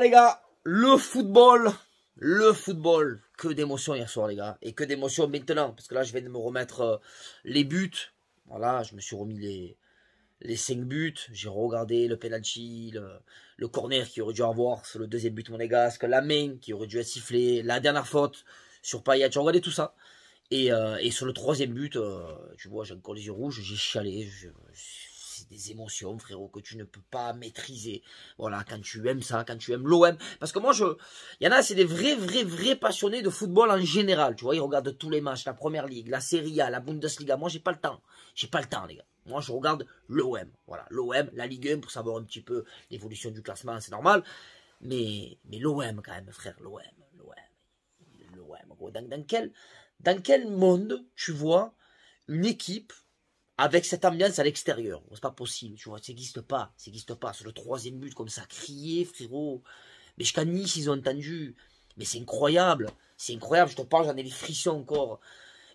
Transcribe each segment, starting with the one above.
les gars, le football, le football, que d'émotions hier soir les gars, et que d'émotions maintenant, parce que là je viens de me remettre euh, les buts, voilà, je me suis remis les, les cinq buts, j'ai regardé le penalty, le, corner qui aurait dû avoir, sur le deuxième but monégasque, la main qui aurait dû être sifflée, la dernière faute sur Payet, j'ai regardé tout ça, et, euh, sur le troisième but, euh, tu vois, j'ai encore les yeux rouges, j'ai chialé, des émotions, frérot, que tu ne peux pas maîtriser. Voilà, quand tu aimes ça, quand tu aimes l'OM. Parce que moi, je, il y en a, c'est des vrais, vrais, vrais passionnés de football en général. Tu vois, ils regardent tous les matchs, la Première Ligue, la Serie A, la Bundesliga. Moi, j'ai pas le temps. J'ai pas le temps, les gars. Moi, je regarde l'OM. Voilà, l'OM, la Ligue 1 pour savoir un petit peu l'évolution du classement, c'est normal. Mais, mais l'OM quand même, frère, l'OM, l'OM, l'OM. dans, quel, dans quel monde tu vois une équipe avec cette ambiance à l'extérieur. C'est pas possible, tu vois, ça n'existe pas, c'est n'existe pas. Sur le troisième but, comme ça, crier, frérot. Mais jusqu'à Nice, ils ont entendu. Mais c'est incroyable, c'est incroyable, je te parle, j'en ai des frissons encore.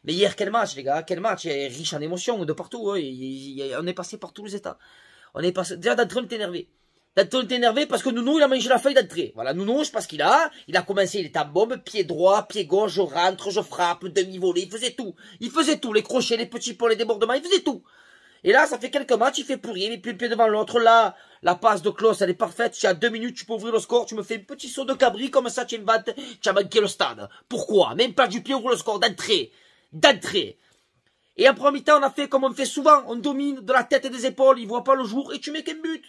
Mais hier, quel match, les gars, quel match, riche en émotions de partout. Hein. on est passé par tous les états. On est passé, déjà, d'être train énervé parce que Nounou, il a mangé la feuille d'entrée. Voilà, Nounou, je sais qu'il a. Il a commencé, il est en bombe, pied droit, pied gauche, je rentre, je frappe, demi volé il faisait tout. Il faisait tout, les crochets, les petits ponts, les débordements, il faisait tout. Et là, ça fait quelques matchs, il fait pour rien, il pied devant l'autre. Là, la passe de Klaus, elle est parfaite. Tu as deux minutes, tu peux ouvrir le score, tu me fais un petit saut de cabri, comme ça, tu inventes, tu as manqué le stade. Pourquoi Même pas du pied, ouvre le score, d'entrée. D'entrée. Et en premier temps, on a fait comme on fait souvent, on domine de la tête et des épaules, il voit pas le jour, et tu mets qu'un but.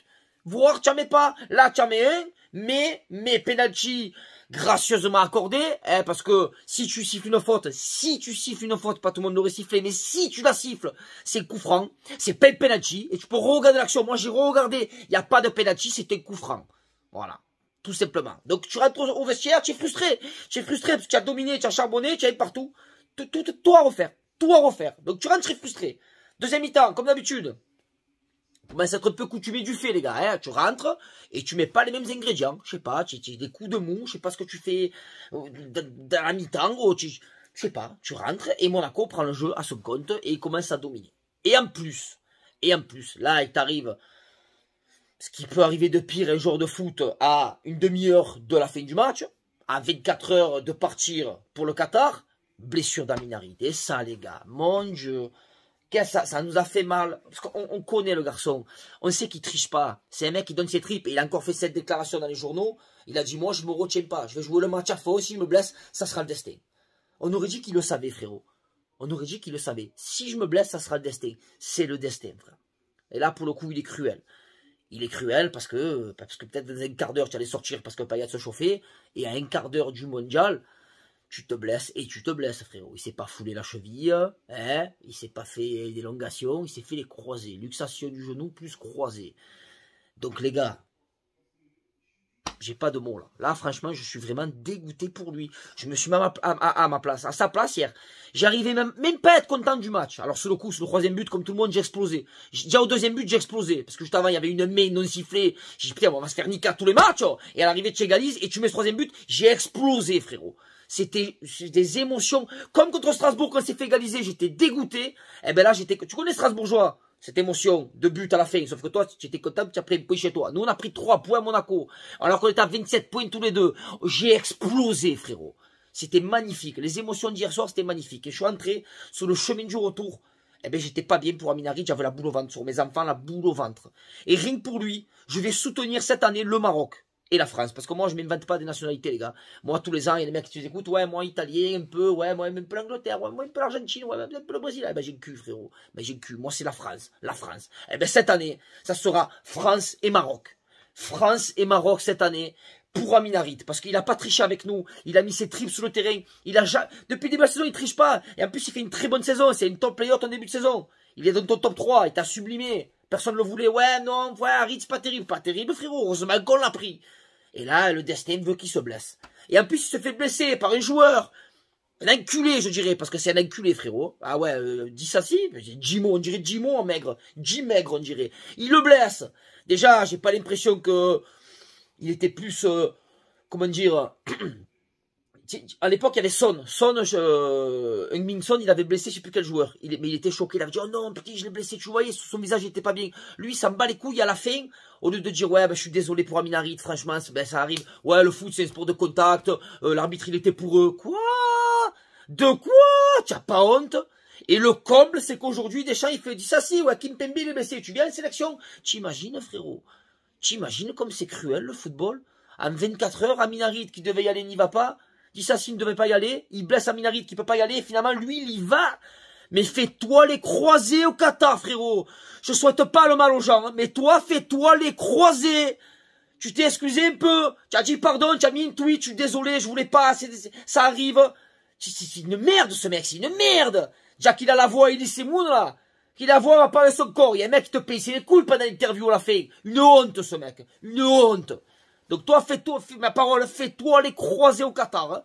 Voir, tu mets pas. Là, tu en mets un. Mais, mais, penalty gracieusement accordé, hein, parce que si tu siffles une faute, si tu siffles une faute, pas tout le monde l'aurait sifflé, mais si tu la siffles, c'est coup franc, c'est pas penalty, et tu peux regarder l'action. Moi, j'ai regardé, il n'y a pas de penalty, c'était coup franc. Voilà. Tout simplement. Donc, tu rentres au vestiaire, tu es frustré. Tu es frustré parce que tu as dominé, tu as charbonné, tu été partout. Tout, à refaire. toi à refaire. Donc, tu rentres, très frustré. Deuxième mi-temps, comme d'habitude. Mais à être un peu coutumé du fait, les gars. Hein. Tu rentres et tu mets pas les mêmes ingrédients. Je sais pas, tu, as des coups de mou, je sais pas ce que tu fais euh, dans la mi-temps, gros. Oh, sais pas, tu rentres et Monaco prend le jeu à son compte et il commence à dominer. Et en plus, et en plus, là, il t'arrive ce qui peut arriver de pire un jour de foot à une demi-heure de la fin du match, à 24 heures de partir pour le Qatar. Blessure d'Aminari. ça, les gars, mon Dieu ça, nous a fait mal. Parce qu'on on connaît le garçon. On sait qu'il triche pas. C'est un mec qui donne ses tripes. Et il a encore fait cette déclaration dans les journaux. Il a dit, moi, je me retiens pas. Je vais jouer le match à fond. Si je me blesse, ça sera le destin. On aurait dit qu'il le savait, frérot. On aurait dit qu'il le savait. Si je me blesse, ça sera le destin. C'est le destin, frère. Et là, pour le coup, il est cruel. Il est cruel parce que, parce que peut-être dans un quart d'heure, tu allais sortir parce que Payet se chauffait. Et à un quart d'heure du mondial, tu te blesses et tu te blesses, frérot. Il s'est pas foulé la cheville, hein il s'est pas fait d'élongation il s'est fait les croisés, luxation du genou plus croisé. Donc les gars, j'ai pas de mots là. Là, franchement, je suis vraiment dégoûté pour lui. Je me suis même à, ma place, à sa place hier. J'arrivais même, même pas à être content du match. Alors, sur le coup, sur le troisième but, comme tout le monde, j'ai explosé. Déjà au deuxième but, j'ai explosé. Parce que juste avant, il y avait une main non sifflée. J'ai dit, putain, on va se faire niquer à tous les matchs. Oh. Et à l'arrivée, de Galiz, et tu mets ce troisième but. J'ai explosé, frérot. C'était des émotions. Comme contre Strasbourg, quand s'est fait égaliser, j'étais dégoûté. Et eh ben là, j'étais. Tu connais Strasbourgeois cette émotion de but à la fin. Sauf que toi, tu étais content, tu as pris un point chez toi. Nous, on a pris trois points à Monaco. Alors qu'on était à 27 points tous les deux. J'ai explosé, frérot. C'était magnifique. Les émotions d'hier soir, c'était magnifique. Et je suis entré sur le chemin du retour. Eh ben, j'étais pas bien pour Aminari, j'avais la boule au ventre sur mes enfants, la boule au ventre. Et rien que pour lui, je vais soutenir cette année le Maroc et la France. Parce que moi, je m'invente pas des nationalités, les gars. Moi, tous les ans, il y a des mecs qui écoutent, ouais, moi, italien, un peu, ouais, moi, un peu l'Angleterre, ouais, moi, un peu l'Argentine, ouais, un peu le Brésil. Eh ben, j'ai le cul, frérot. j'ai le cul. Moi, c'est la France. La France. Eh ben, cette année, ça sera France et Maroc. France et Maroc cette année pour Aminarit, parce qu'il n'a pas triché avec nous, il a mis ses tripes sur le terrain, il a depuis le début de saison, il triche pas, et en plus, il fait une très bonne saison, c'est une top player en début de saison, il est dans ton top 3, il t'a sublimé, personne ne le voulait, ouais, non, ouais, Harit, c'est pas terrible, pas terrible, frérot, heureusement qu'on l'a pris, et là, le destin veut qu'il se blesse. Et en plus, il se fait blesser par un joueur. Un enculé, je dirais, parce que c'est un enculé, frérot. Ah ouais, euh, dis ça si. Jimo, on dirait Jimo maigre. Jim maigre on dirait. Il le blesse. Déjà, j'ai pas l'impression que il était plus, euh, comment dire, à l'époque, il y avait Son. Son, je, euh, heung Son, il avait blessé, je ne sais plus quel joueur. Il, mais il était choqué. Il avait dit, oh non, petit, je l'ai blessé. Tu voyais, son visage n'était pas bien. Lui, ça me bat les couilles à la fin. Au lieu de dire, ouais, ben, je suis désolé pour Aminarit, franchement, ben, ça arrive. Ouais, le foot, c'est un sport de contact. Euh, l'arbitre, il était pour eux. Quoi? De quoi? Tu pas honte? Et le comble, c'est qu'aujourd'hui, Deschamps, il fait, dit ça, si, ouais, Kim Pembe, il est blessé. Tu viens en sélection? T'imagines, frérot? T'imagines comme c'est cruel, le football? En 24 heures, Aminarit, qui devait y aller, n'y va pas. Dissassi ne devait pas y aller, il blesse Aminarit qui peut pas y aller, finalement lui il y va. Mais fais-toi les croisés au Qatar, frérot. Je souhaite pas le mal aux gens, hein, mais toi fais-toi les croisés. Tu t'es excusé un peu, tu as dit pardon, tu as mis une tweet, je suis désolé, je voulais pas, ça arrive. C'est une merde ce mec, c'est une merde. Jack il a la voix il si mounes là. Qu'il a la voix va parler son corps. Il y a un mec qui te paye, c'est les couilles pendant l'interview on la fait Une honte ce mec, une honte. Donc toi, fais-toi, ma parole, fais-toi les croiser au Qatar. Hein.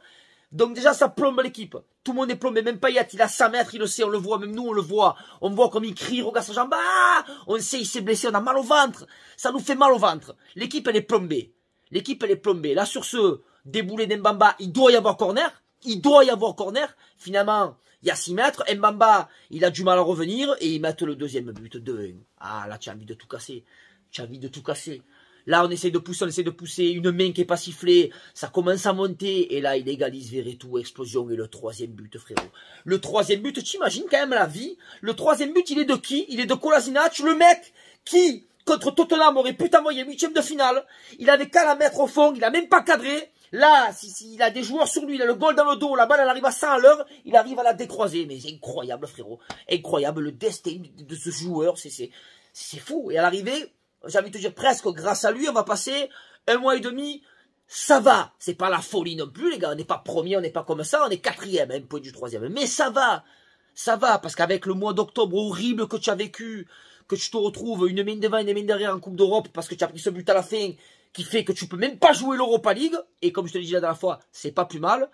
Donc déjà, ça plombe l'équipe. Tout le monde est plombé. Même Payet, il a 100 mètres, il le sait, on le voit. Même nous, on le voit. On voit comme il crie, regarde sa jambe. Ah on sait, il s'est blessé, on a mal au ventre. Ça nous fait mal au ventre. L'équipe, elle est plombée. L'équipe, elle est plombée. Là, sur ce déboulé d'Embamba, il doit y avoir corner. Il doit y avoir corner. Finalement, il y a 6 mètres. Mbamba, il a du mal à revenir. Et il mettent le deuxième but de Ah, là, tu as envie de tout casser. Tu as envie de tout casser. Là, on essaie de pousser, on essaie de pousser. Une main qui est pas sifflée. Ça commence à monter. Et là, il égalise tout, Explosion. Et le troisième but, frérot. Le troisième but, tu imagines quand même la vie. Le troisième but, il est de qui Il est de Kolasinac. Le mec qui, contre Tottenham, aurait pu t'envoyer huitième de finale. Il avait qu'à la mettre au fond. Il n'a même pas cadré. Là, si, il a des joueurs sur lui, il a le goal dans le dos, la balle elle arrive à 100 à l'heure, il arrive à la décroiser. Mais c'est incroyable frérot, incroyable le destin de ce joueur, c'est fou. Et à l'arrivée, j'ai envie de te dire presque grâce à lui, on va passer un mois et demi, ça va. C'est pas la folie non plus, les gars. On n'est pas premier, on n'est pas comme ça, on est quatrième, un point du troisième. Mais ça va. Ça va, parce qu'avec le mois d'octobre horrible que tu as vécu, que tu te retrouves une mine devant, une main derrière en Coupe d'Europe parce que tu as pris ce but à la fin qui fait que tu peux même pas jouer l'Europa League, et comme je te l'ai dit la dernière fois, c'est pas plus mal,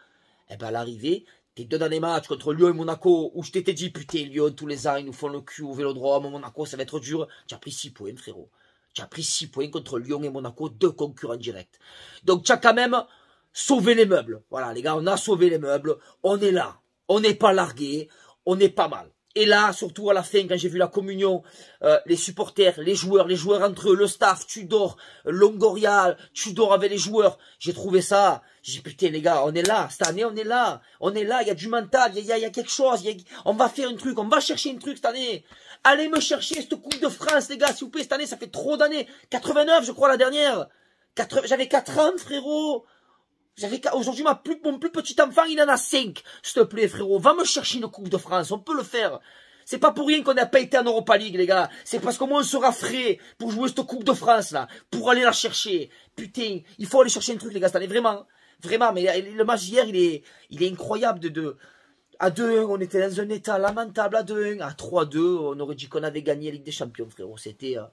et eh bien l'arrivée, t'es deux derniers les matchs contre Lyon et Monaco, où je t'étais dit, putain, Lyon, tous les ans, ils nous font le cul au Vélodrome, Monaco, ça va être dur. Tu as pris six points, frérot. Tu as pris 6 points contre Lyon et Monaco, deux concurrents directs. Donc tu as quand même sauvé les meubles. Voilà les gars, on a sauvé les meubles, on est là, on n'est pas largué, on est pas mal. Et là, surtout à la fin, quand j'ai vu la communion, euh, les supporters, les joueurs, les joueurs entre eux, le staff, Tudor, Longoria, Tudor avec les joueurs, j'ai trouvé ça. J'ai putain les gars, on est là, cette année on est là, on est là, il y a du mental, il y a, quelque chose, on va faire un truc, on va chercher un truc cette année. Allez me chercher cette Coupe de France, les gars, s'il vous plaît, cette année, ça fait trop d'années. 89, je crois, la dernière. J'avais 4 ans, frérot. J'avais aujourd'hui ma plus, mon plus petit enfant, il en a 5. S'il te plaît, frérot, va me chercher une Coupe de France, on peut le faire. C'est pas pour rien qu'on n'a pas été en Europa League, les gars. C'est parce qu'au moins on sera frais pour jouer cette Coupe de France, là. Pour aller la chercher. Putain, il faut aller chercher un truc, les gars, cette année. Vraiment. Vraiment. Mais le match hier, il est, il est incroyable de, de, à 2-1, on était dans un état lamentable. À 2-1, à 3-2, on aurait dit qu'on avait gagné la Ligue des Champions, frérot. C'était euh,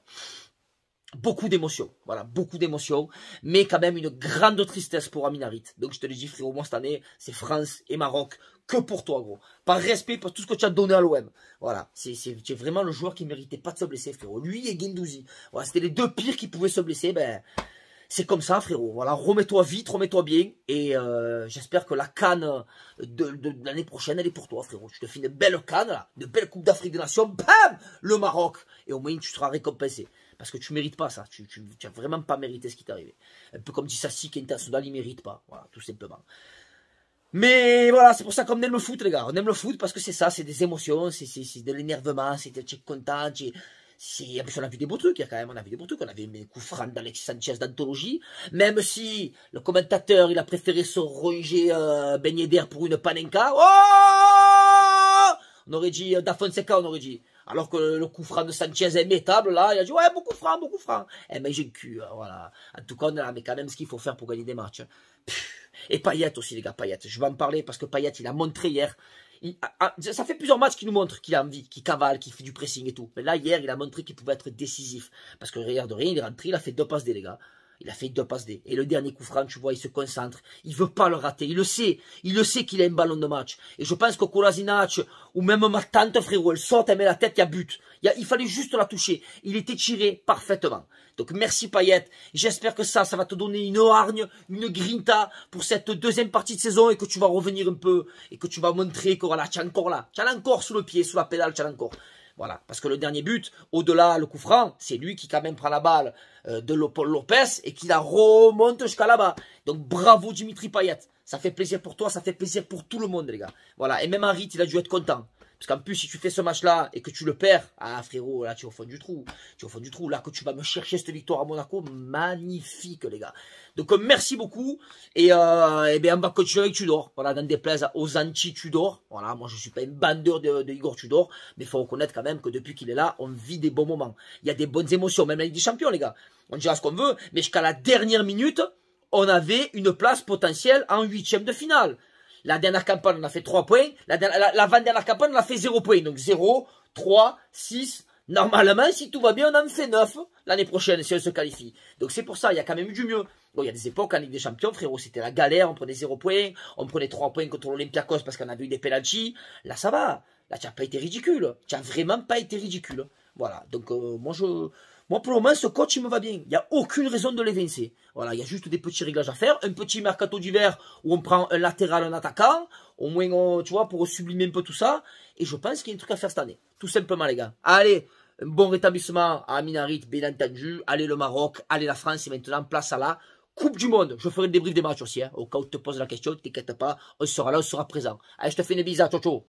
beaucoup d'émotions. Voilà, beaucoup d'émotions. Mais quand même une grande tristesse pour Aminarit. Donc je te le dis, frérot, moi cette année, c'est France et Maroc. Que pour toi, gros. Par respect pour tout ce que tu as donné à l'OM. Voilà, c'est vraiment le joueur qui méritait pas de se blesser, frérot. Lui et Guindouzi. Voilà, c'était les deux pires qui pouvaient se blesser. Ben, c'est comme ça, frérot. Voilà, remets-toi vite, remets-toi bien. Et euh, j'espère que la canne de, l'année prochaine, elle est pour toi, frérot. tu te fais une belle canne, là, une belle Coupe d'Afrique des Nations. Bam Le Maroc. Et au moins, tu seras récompensé. Parce que tu mérites pas ça. Tu n'as vraiment pas mérité ce qui t'est arrivé. Un peu comme Dissassi, qui international, il ne mérite pas. Voilà, tout simplement. Mais voilà, c'est pour ça qu'on aime le foot, les gars. On aime le foot parce que c'est ça, c'est des émotions, c'est de l'énervement, c'est tu es content, ah, si, on a vu des beaux trucs, quand même, on a vu des beaux trucs, on avait mes coups d'Alex d'Alexis Sanchez d'anthologie, même si le commentateur, il a préféré se ronger, euh, ben pour une panenka, oh On aurait dit, euh, Dafonseca, on aurait dit. Alors que le coup de Sanchez est métable, là, il a dit, ouais, beaucoup franc, beaucoup franc. Eh, ben, j'ai le cul, hein, voilà. En tout cas, on a mais quand même ce qu'il faut faire pour gagner des matchs. Hein. Et Payet aussi, les gars, Payet. Je vais en parler parce que Payet, il a montré hier ah, ah, ça fait plusieurs matchs qu'il nous montre qu'il a envie, qu'il cavale, qu'il fait du pressing et tout. Mais là, hier, il a montré qu'il pouvait être décisif. Parce que regarde rien, il est rentré, il a fait deux passes des gars. Il a fait deux passes D. Et le dernier coup franc, tu vois, il se concentre. Il veut pas le rater. Il le sait. Il le sait qu'il a un ballon de match. Et je pense que Kourazinac, ou même ma tante, frérot, elle saute, elle met la tête, il y a but. Il, fallait juste la toucher. Il était tiré parfaitement. Donc merci Payet. J'espère que ça, ça va te donner une hargne, une grinta pour cette deuxième partie de saison et que tu vas revenir un peu et que tu vas montrer voilà, tu es encore là. Tu as encore sous le pied, sous la pédale, tu as encore. Voilà. Parce que le dernier but, au-delà, le coup franc, c'est lui qui quand même prend la balle euh, de Lopez et qui la remonte jusqu'à là-bas. Donc bravo Dimitri Payet. Ça fait plaisir pour toi, ça fait plaisir pour tout le monde, les gars. Voilà. Et même Harit, il a dû être content. Parce qu'en plus, si tu fais ce match-là et que tu le perds, ah frérot, là tu es au fond du trou. Tu es fond du trou. Là que tu vas me chercher cette victoire à Monaco, magnifique les gars. Donc euh, merci beaucoup. Et, euh, eh on va continuer avec Tudor. Voilà, dans des plaises aux anti-Tudor. Voilà, moi je ne suis pas une bandeur de, Igor Tudor, mais il faut reconnaître quand même que depuis qu'il est là, on vit des bons moments. Il y a des bonnes émotions, même la Ligue des Champions, les gars. On dira ce qu'on veut, mais jusqu'à la dernière minute, on avait une place potentielle en huitième de finale. La dernière campagne, on a fait 3 points. L'avant-dernière campagne, on a fait 0 points. Donc 0, 3, 6. Normalement, si tout va bien, on en fait 9 l'année prochaine, si on se qualifie. Donc c'est pour ça, il y a quand même eu du mieux. Bon, il y a des époques en Ligue des Champions, frérot, c'était la galère. On prenait 0 points, on prenait 3 points contre l'Olympiacos parce qu'on avait eu des penalties. Là, ça va. Là, tu n'as pas été ridicule. Tu n'as vraiment pas été ridicule. Voilà. Donc, euh, moi, je... Moi, pour le moment, ce coach, il me va bien. Il n'y a aucune raison de l'évincer. Voilà, il y a juste des petits réglages à faire. Un petit mercato d'hiver où on prend un latéral, un attaquant. Au moins, tu vois, pour sublimer un peu tout ça. Et je pense qu'il y a un truc à faire cette année. Tout simplement, les gars. Allez, un bon rétablissement à Minarit, bien entendu. Allez, le Maroc. Allez, la France. Et maintenant, place à la Coupe du Monde. Je ferai le débrief des matchs aussi. Hein. Au cas où tu te poses la question, t'inquiète pas. On sera là, on sera présent. Allez, je te fais une bise. Ciao, ciao.